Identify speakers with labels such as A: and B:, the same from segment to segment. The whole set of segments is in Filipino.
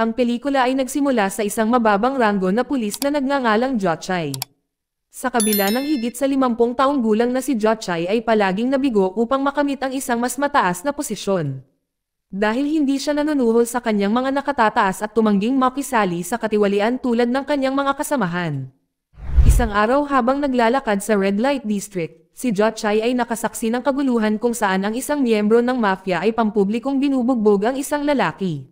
A: Ang pelikula ay nagsimula sa isang mababang ranggo na pulis na nagngangalang Jochai. Sa kabila ng higit sa 50 taong gulang na si Jochai ay palaging nabigo upang makamit ang isang mas mataas na posisyon. Dahil hindi siya nanunuhol sa kanyang mga nakatataas at tumangging makisali sa katiwalian tulad ng kanyang mga kasamahan. Isang araw habang naglalakad sa Red Light District, si Jochai ay nakasaksi ng kaguluhan kung saan ang isang miyembro ng mafia ay pampublikong binubugbog ang isang lalaki.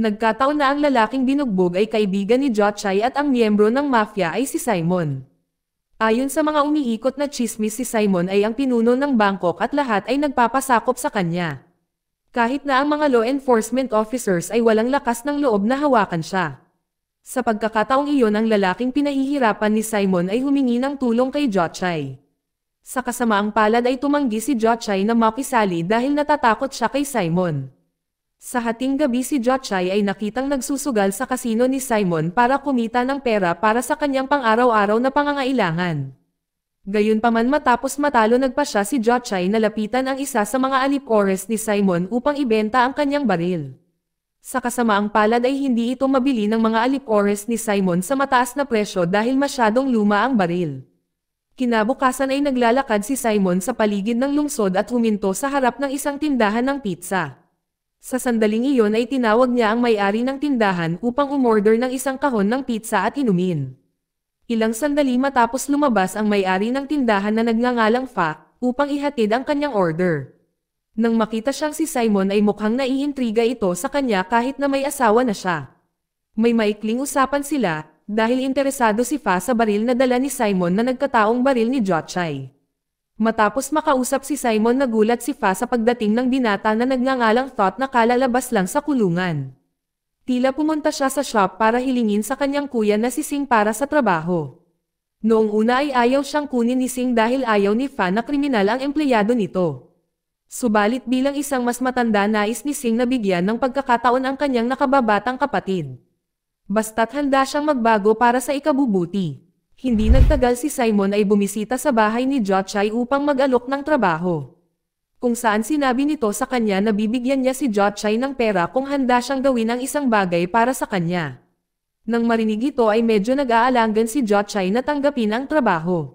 A: Nagkataon na ang lalaking binugbog ay kaibigan ni Jochai at ang miyembro ng mafia ay si Simon. Ayon sa mga umiikot na chismis si Simon ay ang pinuno ng Bangkok at lahat ay nagpapasakop sa kanya. Kahit na ang mga law enforcement officers ay walang lakas ng loob na hawakan siya. Sa pagkakataong iyon ang lalaking pinahihirapan ni Simon ay humingi ng tulong kay Jochai. Sa kasamaang palad ay tumanggi si Jochai na makisali dahil natatakot siya kay Simon. Sa hating gabi si Jotchay ay nakitang nagsusugal sa kasino ni Simon para kumita ng pera para sa kanyang pang-araw-araw na pangangailangan. Gayunpaman matapos matalo nagpa siya si Jotchay na lapitan ang isa sa mga alipores ni Simon upang ibenta ang kanyang baril. Sa kasamaang palad ay hindi ito mabili ng mga alipores ni Simon sa mataas na presyo dahil masyadong luma ang baril. Kinabukasan ay naglalakad si Simon sa paligid ng lungsod at huminto sa harap ng isang tindahan ng pizza. Sa sandaling iyon ay tinawag niya ang may-ari ng tindahan upang umorder ng isang kahon ng pizza at inumin. Ilang sandali matapos lumabas ang may-ari ng tindahan na nagngangalang Fa, upang ihatid ang kanyang order. Nang makita siyang si Simon ay mukhang naiintriga ito sa kanya kahit na may asawa na siya. May maikling usapan sila, dahil interesado si Fa sa baril na dala ni Simon na nagkataong baril ni Jochai. Matapos makausap si Simon nagulat si Fa sa pagdating ng binata na nagngangalang thought na kalalabas lang sa kulungan. Tila pumunta siya sa shop para hilingin sa kanyang kuya na si Sing para sa trabaho. Noong una ay ayaw siyang kunin ni Sing dahil ayaw ni Fa na kriminal ang empleyado nito. Subalit bilang isang mas matanda nais ni Sing na bigyan ng pagkakataon ang kanyang nakababatang kapatid. Basta't handa siyang magbago para sa ikabubuti. Hindi nagtagal si Simon ay bumisita sa bahay ni Jochai upang mag-alok ng trabaho. Kung saan sinabi nito sa kanya na bibigyan niya si Jochai ng pera kung handa siyang gawin ang isang bagay para sa kanya. Nang marinig ito ay medyo nag-aalangan si Jochai na tanggapin ang trabaho.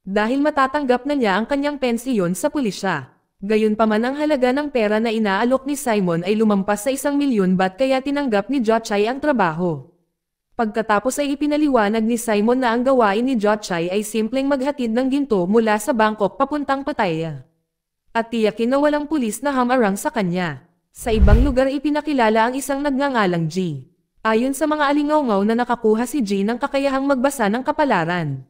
A: Dahil matatanggap na niya ang kanyang pensiyon sa pulisya. Gayunpaman ang halaga ng pera na inaalok ni Simon ay lumampas sa isang milyon bat kaya tinanggap ni Jochai ang trabaho. Pagkatapos ay ipinaliwanag ni Simon na ang gawain ni Jochai ay simpleng maghatid ng ginto mula sa Bangkok papuntang Pattaya. At tiyakin na walang pulis na hamarang sa kanya. Sa ibang lugar ipinakilala ang isang nagngangalang G. Ayon sa mga alingaungaw na nakakuha si G ng kakayahang magbasa ng kapalaran.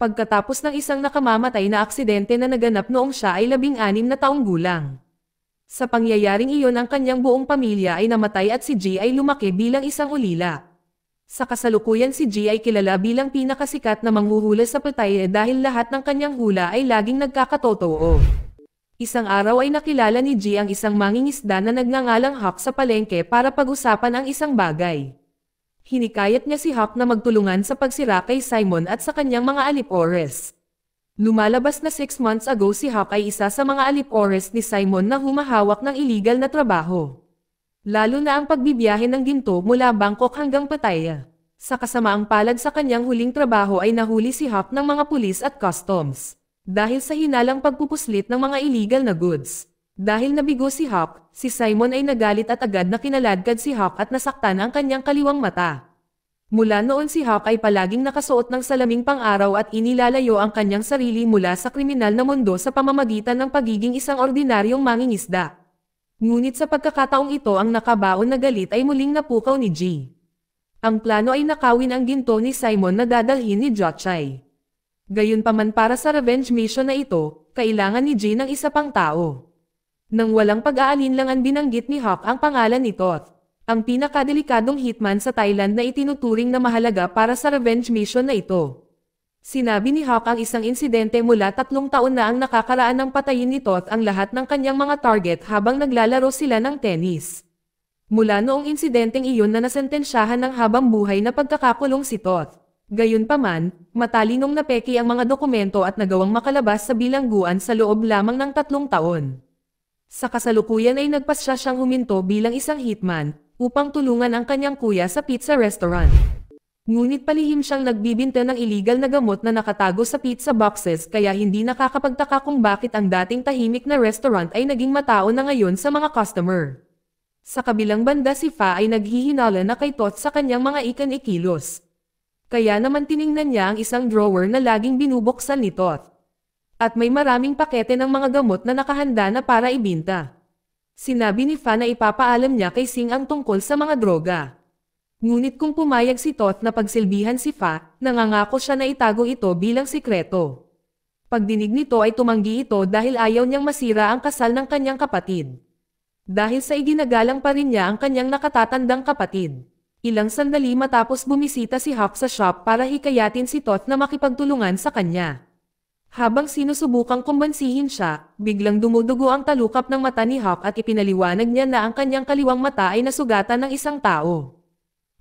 A: Pagkatapos ng isang nakamamatay na aksidente na naganap noong siya ay labing-anim na taong gulang. Sa pangyayaring iyon ang kanyang buong pamilya ay namatay at si G ay lumaki bilang isang ulila. Sa kasalukuyan si G ay kilala bilang pinakasikat na manghuhula sa patay eh, dahil lahat ng kanyang hula ay laging nagkakatotoo. Isang araw ay nakilala ni G ang isang mangingisda na nagngangalang Hawk sa palengke para pag-usapan ang isang bagay. Hinikayat niya si Hawk na magtulungan sa pagsira kay Simon at sa kanyang mga alipores. Lumalabas na 6 months ago si Hawk ay isa sa mga alipores ni Simon na humahawak ng illegal na trabaho lalo na ang pagbibiyahe ng ginto mula Bangkok hanggang Pattaya. Sa kasamaang palad sa kanyang huling trabaho ay nahuli si Hap ng mga pulis at customs. Dahil sa hinalang pagpupuslit ng mga illegal na goods. Dahil nabigo si Hap, si Simon ay nagalit at agad na kinaladkad si Hap at nasaktan ang kanyang kaliwang mata. Mula noon si Hap ay palaging nakasuot ng salaming pang-araw at inilalayo ang kanyang sarili mula sa kriminal na mundo sa pamamagitan ng pagiging isang ordinaryong mangingisda. Ngunit sa pagkakataong ito ang nakabaon na galit ay muling napukaw ni G. Ang plano ay nakawin ang ginto ni Simon na dadalhin ni Jochai. Gayunpaman para sa revenge mission na ito, kailangan ni G ng isa pang tao. Nang walang pag-aalinlangan binanggit ni Hawk ang pangalan ni Thoth ang pinakadelikadong hitman sa Thailand na itinuturing na mahalaga para sa revenge mission na ito. Sinabi ni Hawk ang isang insidente mula tatlong taon na ang nakakaraan ng patayin ni Toth ang lahat ng kanyang mga target habang naglalaro sila ng tennis. Mula noong insidenteng iyon na nasentensyahan ng habang buhay na pagkakakulong si Toth. Gayunpaman, matalinong napeki ang mga dokumento at nagawang makalabas sa bilangguan sa loob lamang ng tatlong taon. Sa kasalukuyan ay nagpasya siyang huminto bilang isang hitman upang tulungan ang kanyang kuya sa pizza restaurant. Ngunit palihim siyang nagbibinta ng illegal na gamot na nakatago sa pizza boxes kaya hindi nakakapagtaka kung bakit ang dating tahimik na restaurant ay naging matao na ngayon sa mga customer. Sa kabilang banda si Fa ay naghihinala na kay Tot sa kanyang mga ikan-ikilos. Kaya naman tiningnan niya ang isang drawer na laging binubuksan ni Tot. At may maraming pakete ng mga gamot na nakahanda na para ibinta. Sinabi ni Fa na ipapaalam niya kay Sing ang tungkol sa mga droga. Ngunit kung pumayag si Toth na pagsilbihan si Fa, nangangako siya na itago ito bilang sikreto. Pagdinig nito ay tumanggi ito dahil ayaw niyang masira ang kasal ng kanyang kapatid. Dahil sa iginagalang pa rin niya ang kanyang nakatatandang kapatid. Ilang sandali matapos bumisita si Hawk sa shop para hikayatin si Toth na makipagtulungan sa kanya. Habang sinusubukang kumbansihin siya, biglang dumudugo ang talukap ng mata ni Hawk at ipinaliwanag niya na ang kanyang kaliwang mata ay nasugatan ng isang tao.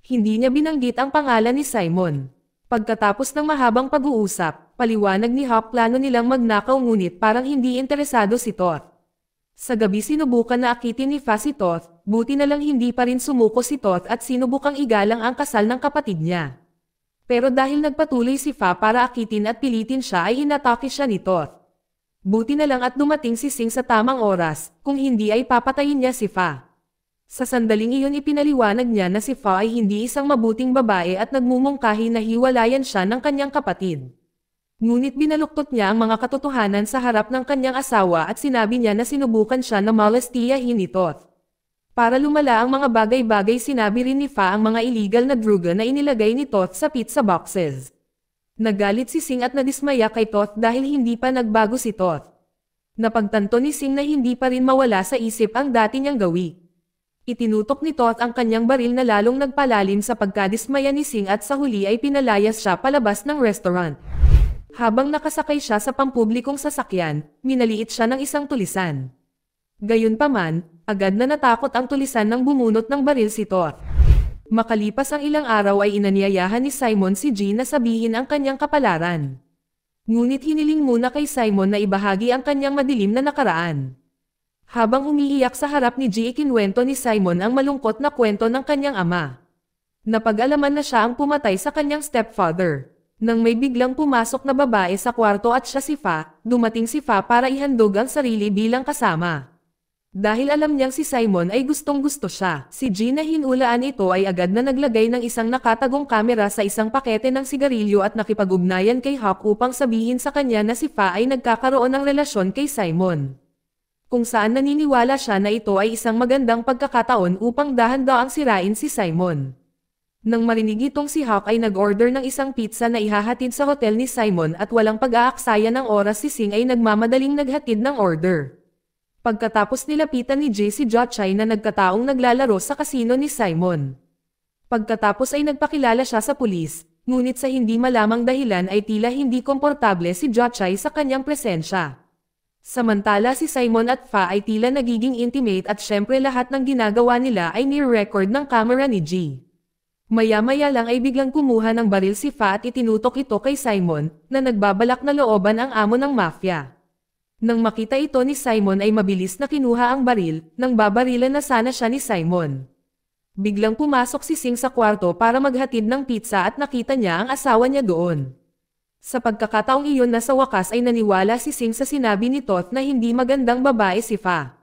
A: Hindi niya binanggit ang pangalan ni Simon. Pagkatapos ng mahabang pag-uusap, paliwanag ni Hawk plano nilang magnakaw ngunit parang hindi interesado si Toth. Sa gabi sinubukan na akitin ni Fa si Toth, buti na lang hindi pa rin sumuko si Toth at sinubukang igalang ang kasal ng kapatid niya. Pero dahil nagpatuloy si Fa para akitin at pilitin siya ay hinatake siya ni Toth. Buti na lang at dumating si Sing sa tamang oras, kung hindi ay papatayin niya si Fa. Sa sandaling iyon ipinaliwanag niya na si Fa ay hindi isang mabuting babae at nagmumungkahi na hiwalayan siya ng kanyang kapatid. Ngunit binaluktot niya ang mga katotohanan sa harap ng kanyang asawa at sinabi niya na sinubukan siya na ni ito. Para lumala ang mga bagay-bagay sinabi rin ni Fa ang mga illegal na druga na inilagay ni Toth sa pizza boxes. Nagalit si Sing at nadismaya kay Toth dahil hindi pa nagbago si Toth. Napagtanto ni Sing na hindi pa rin mawala sa isip ang dati niyang gawi. Itinutok nito at ang kanyang baril na lalong nagpalalim sa pagkadismaya ni Singh at sa huli ay pinalayas siya palabas ng restaurant. Habang nakasakay siya sa pampublikong sasakyan, minaliit siya ng isang tulisan. Gayunpaman, agad na natakot ang tulisan nang bumunot ng baril si Toth. Makalipas ang ilang araw ay inaniyayahan ni Simon si Jean na sabihin ang kanyang kapalaran. Ngunit hiniling muna kay Simon na ibahagi ang kanyang madilim na nakaraan. Habang umiiyak sa harap ni G ikinwento ni Simon ang malungkot na kwento ng kanyang ama. Napag-alaman na siya ang pumatay sa kanyang stepfather. Nang may biglang pumasok na babae sa kwarto at siya si Fa, dumating si Fa para ihandog ang sarili bilang kasama. Dahil alam niyang si Simon ay gustong gusto siya, si G na hinulaan ito ay agad na naglagay ng isang nakatagong kamera sa isang pakete ng sigarilyo at nakipag-ugnayan kay Hawk upang sabihin sa kanya na si Fa ay nagkakaroon ng relasyon kay Simon kung saan naniniwala siya na ito ay isang magandang pagkakataon upang dahan-daang sirain si Simon. Nang marinig itong si Hawk ay nag-order ng isang pizza na ihahatid sa hotel ni Simon at walang pag-aaksaya ng oras si Sing ay nagmamadaling naghatid ng order. Pagkatapos nilapitan ni Jay si Jotchay na nagkataong naglalaro sa kasino ni Simon. Pagkatapos ay nagpakilala siya sa pulis, ngunit sa hindi malamang dahilan ay tila hindi komportable si Jotchay sa kanyang presensya. Samantala si Simon at Fa ay tila nagiging intimate at syempre lahat ng ginagawa nila ay near record ng camera ni G. Maya-maya lang ay biglang kumuha ng baril si Fa at itinutok ito kay Simon, na nagbabalak na looban ang amo ng mafia. Nang makita ito ni Simon ay mabilis na kinuha ang baril, nang babarilan na sana siya ni Simon. Biglang pumasok si Sing sa kwarto para maghatid ng pizza at nakita niya ang asawa niya doon. Sa pagkakataong iyon na sa wakas ay naniwala si Singh sa sinabi ni Toth na hindi magandang babae si Fa.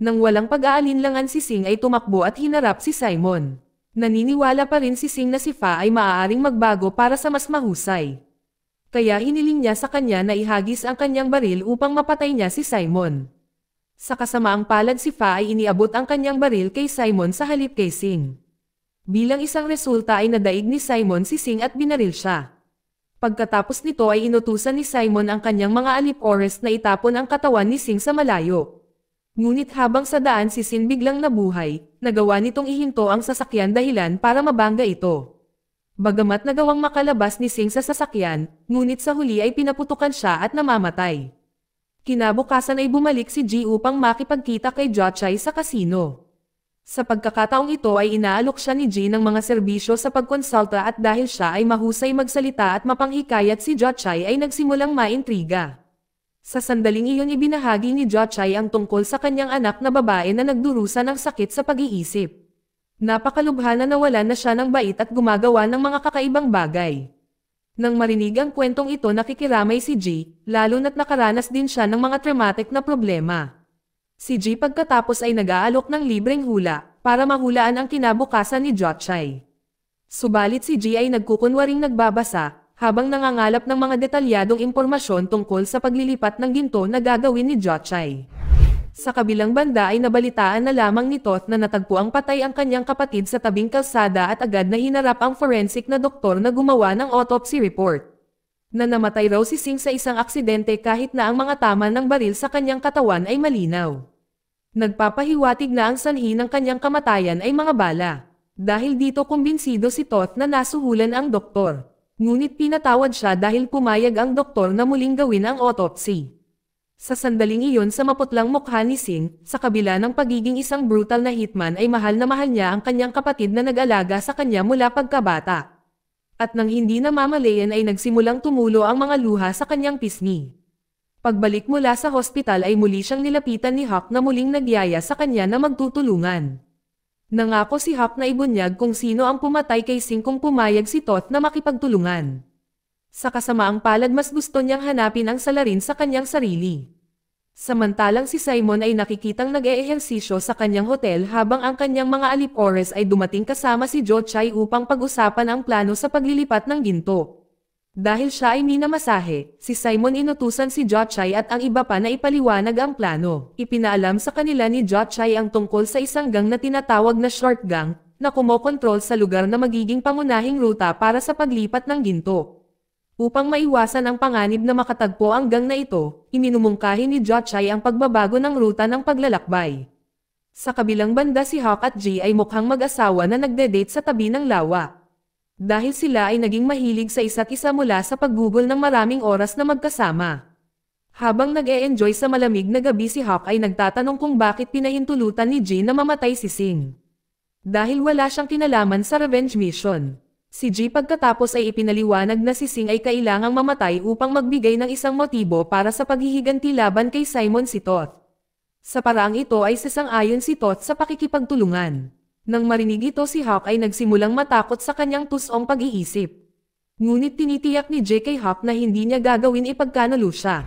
A: Nang walang pag-aalinlangan si Singh ay tumakbo at hinarap si Simon. Naniniwala pa rin si Singh na si Fa ay maaaring magbago para sa mas mahusay. Kaya hiniling niya sa kanya na ihagis ang kanyang baril upang mapatay niya si Simon. Sa kasamaang palad si Fa ay iniabot ang kanyang baril kay Simon sa halip kay Singh. Bilang isang resulta ay nadaig ni Simon si Singh at binaril siya. Pagkatapos nito ay inutusan ni Simon ang kanyang mga alipores na itapon ang katawan ni Sing sa malayo. Ngunit habang sa daan si Sin biglang nabuhay, nagawa nitong ihinto ang sasakyan dahilan para mabangga ito. Bagamat nagawang makalabas ni Sing sa sasakyan, ngunit sa huli ay pinaputukan siya at namamatay. Kinabukasan ay bumalik si Ji upang makipagkita kay Jochai sa kasino. Sa pagkakataong ito ay inaalok siya ni G ng mga serbisyo sa pagkonsulta at dahil siya ay mahusay magsalita at mapanghikayat si Jochai ay nagsimulang maintriga. Sa sandaling iyon ibinahagi ni Jochai ang tungkol sa kanyang anak na babae na nagdurusa ng sakit sa pag-iisip. Napakalubha na nawalan na siya ng bait at gumagawa ng mga kakaibang bagay. Nang marinig ang kwentong ito nakikiramay si G, lalo na't nakaranas din siya ng mga traumatic na problema. Si G pagkatapos ay nag-aalok ng libreng hula, para mahulaan ang kinabukasan ni Jochai. Subalit si G ay nagkukunwaring nagbabasa, habang nangangalap ng mga detalyadong impormasyon tungkol sa paglilipat ng ginto na gagawin ni Jochai. Sa kabilang banda ay nabalitaan na lamang ni Toth na natagpo ang patay ang kanyang kapatid sa tabing kalsada at agad na hinarap ang forensic na doktor na gumawa ng autopsy report. Na namatay raw si Singh sa isang aksidente kahit na ang mga tama ng baril sa kanyang katawan ay malinaw. Nagpapahiwatig na ang sanhi ng kanyang kamatayan ay mga bala. Dahil dito kumbinsido si Toth na nasuhulan ang doktor. Ngunit pinatawad siya dahil pumayag ang doktor na muling gawin ang autopsy. Sa sandaling iyon sa maputlang mukha ni Singh, sa kabila ng pagiging isang brutal na hitman ay mahal na mahal niya ang kanyang kapatid na nag-alaga sa kanya mula pagkabata. At nang hindi na mamalayan ay nagsimulang tumulo ang mga luha sa kanyang pisngi. Pagbalik mula sa hospital ay muli siyang nilapitan ni Hap na muling nagyaya sa kanya na magtutulungan. Nangako si Hap na ibunyag kung sino ang pumatay kay Sing kung pumayag si Toth na makipagtulungan. Sa kasamaang palad mas gusto niyang hanapin ang salarin sa kanyang sarili. Samantalang si Simon ay nakikitang nag-eehersisyo sa kanyang hotel habang ang kanyang mga alipores ay dumating kasama si Jo upang pag-usapan ang plano sa paglilipat ng ginto. Dahil siya ay minamasahe, si Simon inutusan si Jochai at ang iba pa na ipaliwanag ang plano. Ipinaalam sa kanila ni Jochai ang tungkol sa isang gang na tinatawag na short gang, na kumokontrol sa lugar na magiging pangunahing ruta para sa paglipat ng ginto. Upang maiwasan ang panganib na makatagpo ang gang na ito, ininumungkahi ni Jochai ang pagbabago ng ruta ng paglalakbay. Sa kabilang banda si Hawk at G ay mukhang mag-asawa na nagde-date sa tabi ng lawa. Dahil sila ay naging mahilig sa isa't isa mula sa paggugol ng maraming oras na magkasama. Habang nag-e-enjoy sa malamig na gabi si Hawk ay nagtatanong kung bakit pinahintulutan ni G na mamatay si Sing. Dahil wala siyang kinalaman sa revenge mission. Si G pagkatapos ay ipinaliwanag na si Sing ay kailangang mamatay upang magbigay ng isang motibo para sa paghihiganti laban kay Simon si Toth. Sa paraang ito ay sasang-ayon si Toth sa pakikipagtulungan. Nang marinig ito si Hawk ay nagsimulang matakot sa kanyang tusong pag-iisip. Ngunit tinitiyak ni JK Hawk na hindi niya gagawin ipagkanalo siya.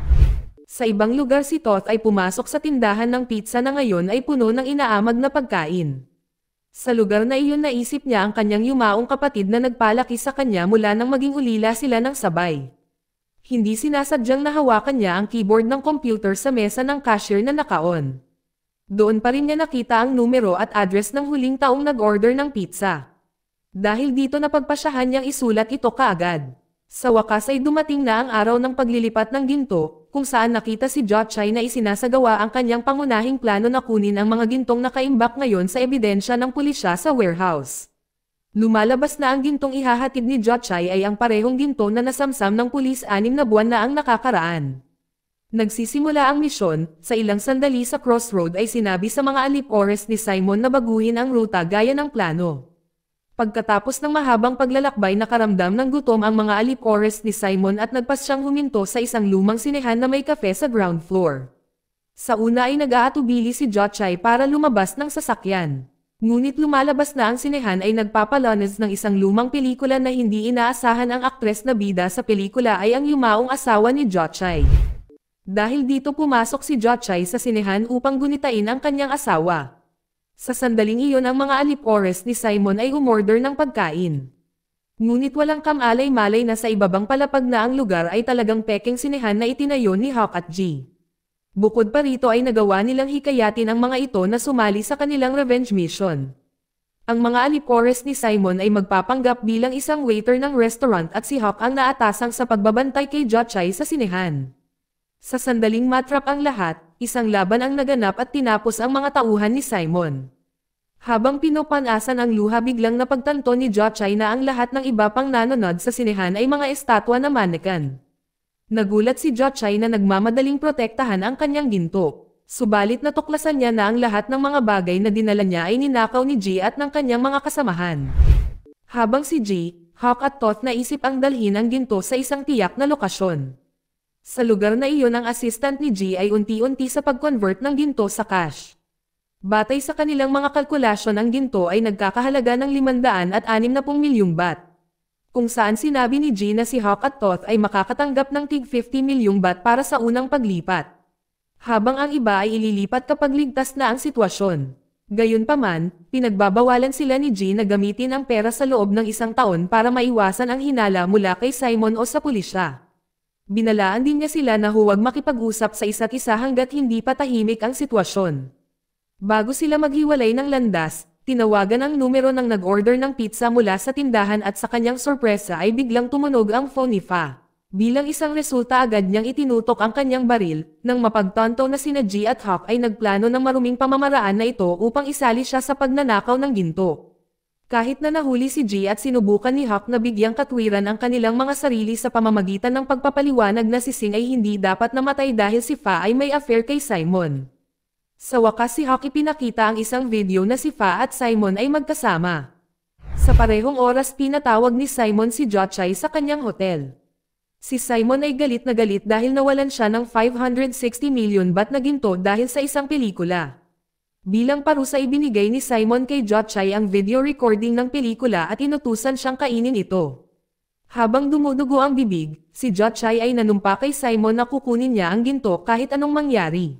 A: Sa ibang lugar si Toth ay pumasok sa tindahan ng pizza na ngayon ay puno ng inaamag na pagkain. Sa lugar na iyon naisip niya ang kanyang yumaong kapatid na nagpalaki sa kanya mula nang maging ulila sila ng sabay. Hindi sinasadyang nahawakan niya ang keyboard ng computer sa mesa ng cashier na nakaon. Doon pa rin niya nakita ang numero at address ng huling taong nag-order ng pizza. Dahil dito napagpasyahan niyang isulat ito kaagad. Sa wakas ay dumating na ang araw ng paglilipat ng ginto, kung saan nakita si Jotchai na isinasagawa ang kanyang pangunahing plano na kunin ang mga gintong nakaimbak ngayon sa ebidensya ng pulisya sa warehouse. Lumalabas na ang gintong ihahatid ni Jotchai ay ang parehong ginto na nasamsam ng pulis anim na buwan na ang nakakaraan. Nagsisimula ang misyon, sa ilang sandali sa crossroad ay sinabi sa mga alipores ni Simon na baguhin ang ruta gaya ng plano. Pagkatapos ng mahabang paglalakbay nakaramdam ng gutom ang mga alipores ni Simon at nagpasyang huminto sa isang lumang sinehan na may kafe sa ground floor. Sa una ay nag-aatubili si Jochai para lumabas ng sasakyan. Ngunit lumalabas na ang sinehan ay nagpapalanas ng isang lumang pelikula na hindi inaasahan ang aktres na bida sa pelikula ay ang yumaong asawa ni Jochai. Dahil dito pumasok si Jotchay sa sinehan upang gunitain ang kanyang asawa. Sa sandaling iyon ang mga alipores ni Simon ay umorder ng pagkain. Ngunit walang kamalay-malay na sa ibabang palapag na ang lugar ay talagang peking sinehan na itinayo ni Hawk at G. Bukod pa rito ay nagawa nilang hikayatin ang mga ito na sumali sa kanilang revenge mission. Ang mga alipores ni Simon ay magpapanggap bilang isang waiter ng restaurant at si Hawk ang naatasang sa pagbabantay kay Jotchay sa sinehan. Sa sandaling matrap ang lahat, isang laban ang naganap at tinapos ang mga tauhan ni Simon. Habang pinopanasan ang luha biglang napagtanto ni Jochai na ang lahat ng iba pang nanonod sa sinehan ay mga estatwa na manekan. Nagulat si Jochai na nagmamadaling protektahan ang kanyang ginto. Subalit natuklasan niya na ang lahat ng mga bagay na dinala niya ay ninakaw ni G at ng kanyang mga kasamahan. Habang si G, Hawk at Toth naisip ang dalhin ang ginto sa isang tiyak na lokasyon. Sa lugar na iyon ang assistant ni G ay unti-unti sa pag-convert ng ginto sa cash. Batay sa kanilang mga kalkulasyon ang ginto ay nagkakahalaga ng 500 at 60 milyong bat. Kung saan sinabi ni G na si Hawk at Toth ay makakatanggap ng tig 50 milyong bat para sa unang paglipat. Habang ang iba ay ililipat kapag ligtas na ang sitwasyon. Gayunpaman, pinagbabawalan sila ni G na gamitin ang pera sa loob ng isang taon para maiwasan ang hinala mula kay Simon o sa pulisya. Binalaan din niya sila na huwag makipag-usap sa isa't isa hanggat hindi patahimik ang sitwasyon. Bago sila maghiwalay ng landas, tinawagan ang numero ng nag-order ng pizza mula sa tindahan at sa kanyang sorpresa ay biglang tumunog ang phone ni Fa. Bilang isang resulta agad niyang itinutok ang kanyang baril, nang mapagtanto na sina G at Hawk ay nagplano ng maruming pamamaraan na ito upang isali siya sa pagnanakaw ng ginto. Kahit na nahuli si G at sinubukan ni Hawk na bigyang katwiran ang kanilang mga sarili sa pamamagitan ng pagpapaliwanag na si Sing ay hindi dapat namatay dahil si Fa ay may affair kay Simon. Sa wakas si Hawk ipinakita ang isang video na si Fa at Simon ay magkasama. Sa parehong oras pinatawag ni Simon si Jochai sa kanyang hotel. Si Simon ay galit na galit dahil nawalan siya ng 560 million bat na ginto dahil sa isang pelikula. Bilang parusa ibinigay ni Simon kay Jotchay ang video recording ng pelikula at inutusan siyang kainin ito. Habang dumudugo ang bibig, si Jotchay ay nanumpa kay Simon na kukunin niya ang ginto kahit anong mangyari.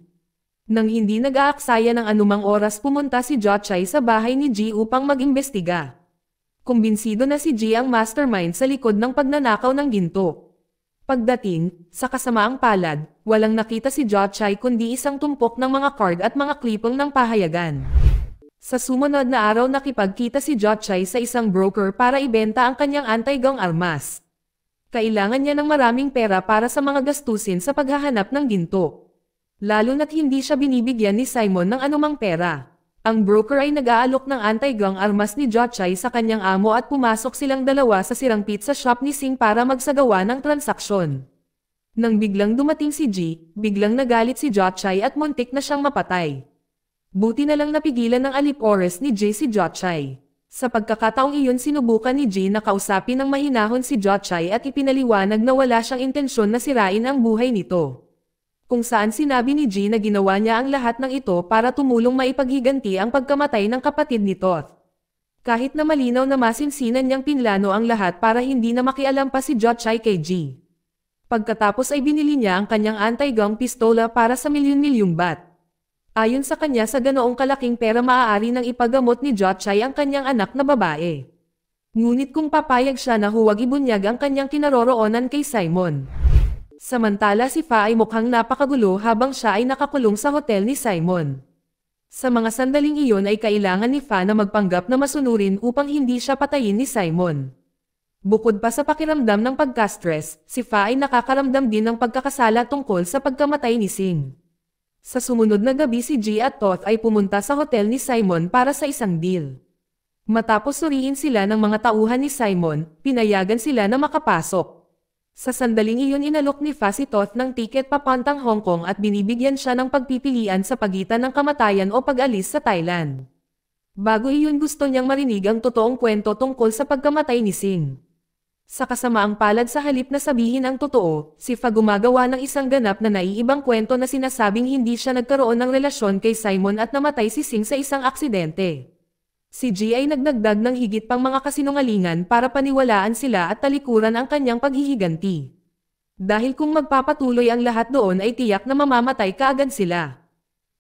A: Nang hindi nag-aaksaya ng anumang oras pumunta si Jotchay sa bahay ni G upang mag-imbestiga. Kumbinsido na si G ang mastermind sa likod ng pagnanakaw ng ginto. Pagdating, sa kasamaang palad, walang nakita si Jochai kundi isang tumpok ng mga card at mga klipong ng pahayagan. Sa sumunod na araw nakipagkita si Jochai sa isang broker para ibenta ang kanyang antaygong armas. Kailangan niya ng maraming pera para sa mga gastusin sa paghahanap ng ginto. Lalo na't hindi siya binibigyan ni Simon ng anumang pera. Ang broker ay nag-aalok ng anti-gang armas ni Jochai sa kanyang amo at pumasok silang dalawa sa sirang pizza shop ni Sing para magsagawa ng transaksyon. Nang biglang dumating si G, biglang nagalit si Jochai at muntik na siyang mapatay. Buti na lang napigilan ng alip oras ni J si Jochai. Sa pagkakataong iyon sinubukan ni G na kausapin ng mahinahon si Jochai at ipinaliwanag na wala siyang intensyon na sirain ang buhay nito kung saan sinabi ni G na ginawa niya ang lahat ng ito para tumulong maipaghiganti ang pagkamatay ng kapatid ni Toth. Kahit na malinaw na masinsinan niyang pinlano ang lahat para hindi na makialam pa si Jotchai kay G. Pagkatapos ay binili niya ang kanyang anti-gum pistola para sa milyon-milyong bat. Ayon sa kanya sa ganoong kalaking pera maaari nang ipagamot ni Jotchai ang kanyang anak na babae. Ngunit kung papayag siya na huwag ibunyag ang kanyang kinaroroonan kay Simon, Samantala si Fa ay mukhang napakagulo habang siya ay nakakulong sa hotel ni Simon. Sa mga sandaling iyon ay kailangan ni Fa na magpanggap na masunurin upang hindi siya patayin ni Simon. Bukod pa sa pakiramdam ng pagka-stress, si Fa ay nakakaramdam din ng pagkakasala tungkol sa pagkamatay ni Singh. Sa sumunod na gabi si G at Toth ay pumunta sa hotel ni Simon para sa isang deal. Matapos suriin sila ng mga tauhan ni Simon, pinayagan sila na makapasok. Sa sandaling iyon inalok ni Fasitoth ng tiket papuntang Hong Kong at binibigyan siya ng pagpipilian sa pagitan ng kamatayan o pag-alis sa Thailand. Bago iyon gusto niyang marinig ang totoong kwento tungkol sa pagkamatay ni Sing. Sa kasamaang palad sa halip na sabihin ang totoo, si Fa gumagawa ng isang ganap na naiibang kwento na sinasabing hindi siya nagkaroon ng relasyon kay Simon at namatay si Sing sa isang aksidente. Si G ay nagdagdag ng higit pang mga kasinungalingan para paniwalaan sila at talikuran ang kanyang paghihiganti. Dahil kung magpapatuloy ang lahat doon ay tiyak na mamamatay kaagad sila.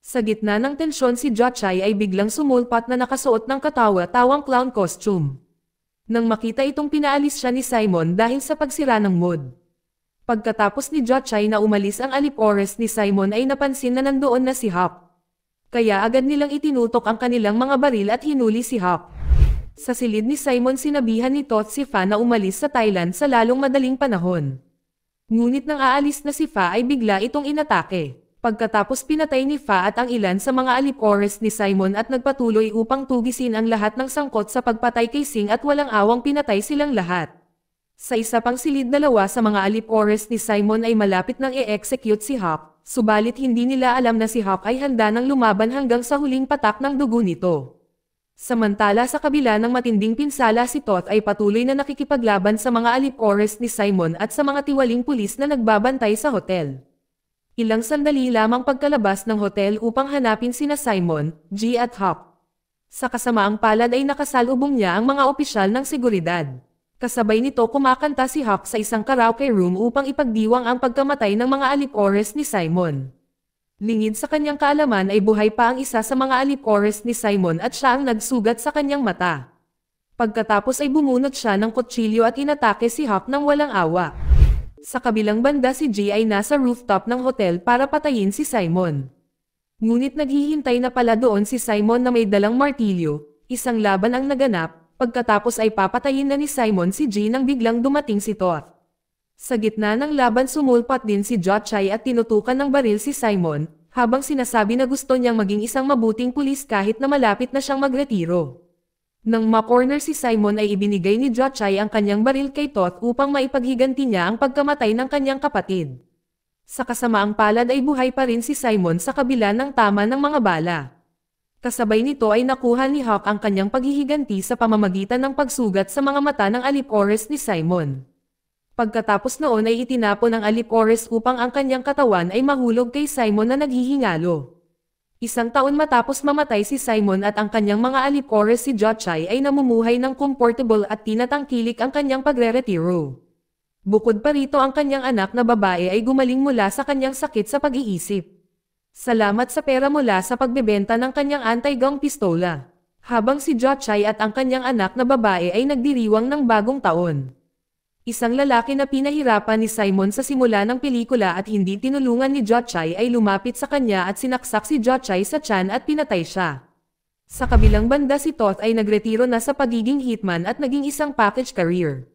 A: Sa gitna ng tensyon si Jochai ay biglang sumulpat na nakasuot ng katawa-tawang clown costume. Nang makita itong pinaalis siya ni Simon dahil sa pagsira ng mood. Pagkatapos ni Jochai na umalis ang alipores ni Simon ay napansin na nandoon na si Hop. Kaya agad nilang itinutok ang kanilang mga baril at hinuli si Hawk. Sa silid ni Simon sinabihan nito si Fa na umalis sa Thailand sa lalong madaling panahon. Ngunit nang aalis na si Fa ay bigla itong inatake. Pagkatapos pinatay ni Fa at ang ilan sa mga alipores ni Simon at nagpatuloy upang tugisin ang lahat ng sangkot sa pagpatay kay Sing at walang awang pinatay silang lahat. Sa isa pang silid dalawa sa mga alip alipores ni Simon ay malapit nang i-execute si Hop, subalit hindi nila alam na si Hop ay handa nang lumaban hanggang sa huling patak ng dugo nito. Samantala sa kabila ng matinding pinsala si Toth ay patuloy na nakikipaglaban sa mga alip alipores ni Simon at sa mga tiwaling pulis na nagbabantay sa hotel. Ilang sandali lamang pagkalabas ng hotel upang hanapin sina Simon, G at Hop. Sa kasamaang palad ay nakasalubong niya ang mga opisyal ng seguridad. Kasabay nito kumakanta si Huck sa isang karaoke room upang ipagdiwang ang pagkamatay ng mga alipores ni Simon. Lingid sa kanyang kaalaman ay buhay pa ang isa sa mga alipores ni Simon at siya ang nagsugat sa kanyang mata. Pagkatapos ay bumunot siya ng kutsilyo at inatake si Huck ng walang awa. Sa kabilang banda si G ay nasa rooftop ng hotel para patayin si Simon. Ngunit naghihintay na pala doon si Simon na may dalang martilyo, isang laban ang naganap, Pagkatapos ay papatayin na ni Simon si G nang biglang dumating si Thoth. Sa gitna ng laban sumulpat din si Jochai at tinutukan ng baril si Simon, habang sinasabi na gusto niyang maging isang mabuting pulis kahit na malapit na siyang magretiro. Nang ma-corner si Simon ay ibinigay ni Jochai ang kanyang baril kay Thoth upang maipaghiganti niya ang pagkamatay ng kanyang kapatid. Sa kasamaang palad ay buhay pa rin si Simon sa kabila ng tama ng mga bala. Kasabay nito ay nakuha ni Hawk ang kanyang paghihiganti sa pamamagitan ng pagsugat sa mga mata ng alipores ni Simon. Pagkatapos noon ay itinapon ng alipores upang ang kanyang katawan ay mahulog kay Simon na naghihingalo. Isang taon matapos mamatay si Simon at ang kanyang mga alipores si Jochai ay namumuhay ng comfortable at tinatangkilik ang kanyang pagre-retiro. Bukod pa rito ang kanyang anak na babae ay gumaling mula sa kanyang sakit sa pag-iisip. Salamat sa pera mula sa pagbebenta ng kanyang anti-gong pistola. Habang si Jochai at ang kanyang anak na babae ay nagdiriwang ng bagong taon. Isang lalaki na pinahirapan ni Simon sa simula ng pelikula at hindi tinulungan ni Jochai ay lumapit sa kanya at sinaksak si Jochai sa chan at pinatay siya. Sa kabilang banda si Toth ay nagretiro na sa pagiging hitman at naging isang package career.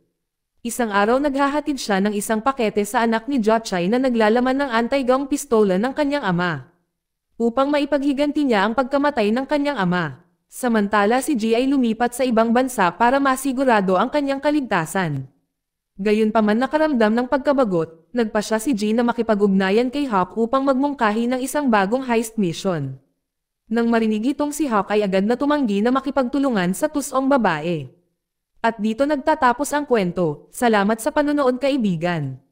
A: Isang araw naghahatid siya ng isang pakete sa anak ni Jochai na naglalaman ng anti-gong pistola ng kanyang ama upang maipaghiganti niya ang pagkamatay ng kanyang ama. Samantala si G ay lumipat sa ibang bansa para masigurado ang kanyang kaligtasan. Gayunpaman nakaramdam ng pagkabagot, nagpa siya si G na makipag-ugnayan kay Hawk upang magmungkahi ng isang bagong heist mission. Nang marinig itong si Hawk ay agad na tumanggi na makipagtulungan sa tusong babae. At dito nagtatapos ang kwento, salamat sa panonood kaibigan.